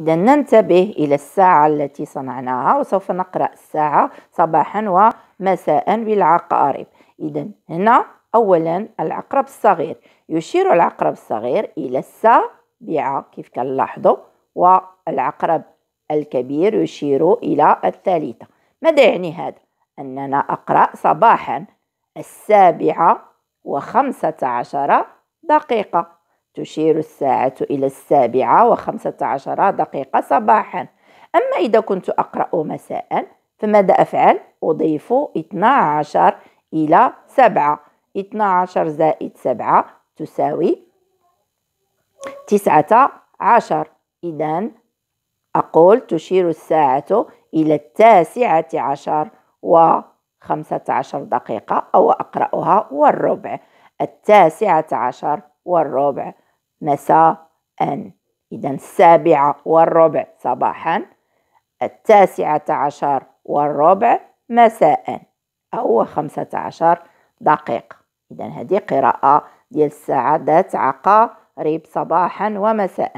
إذا ننتبه إلى الساعة التي صنعناها وسوف نقرأ الساعة صباحا ومساء بالعقارب إذا هنا أولا العقرب الصغير يشير العقرب الصغير إلى السابعة كيف كنلاحظوا والعقرب الكبير يشير إلى الثالثة ماذا يعني هذا؟ أننا أقرأ صباحا السابعة وخمسة عشر دقيقة تشير الساعة إلى السابعة وخمسة عشر دقيقة صباحا أما إذا كنت أقرأ مساء فماذا أفعل؟ أضيف 12 إلى 7 12 زائد 7 تساوي 19 إذا أقول تشير الساعة إلى التاسعة عشر وخمسة عشر دقيقة أو أقرأها والربع التاسعة عشر والربع مساء إذا السابعة والربع صباحا التاسعة عشر والربع مساء أو خمسة عشر دقيقة إذا هذه قراءة ديال الساعة ذات عقارب صباحا ومساء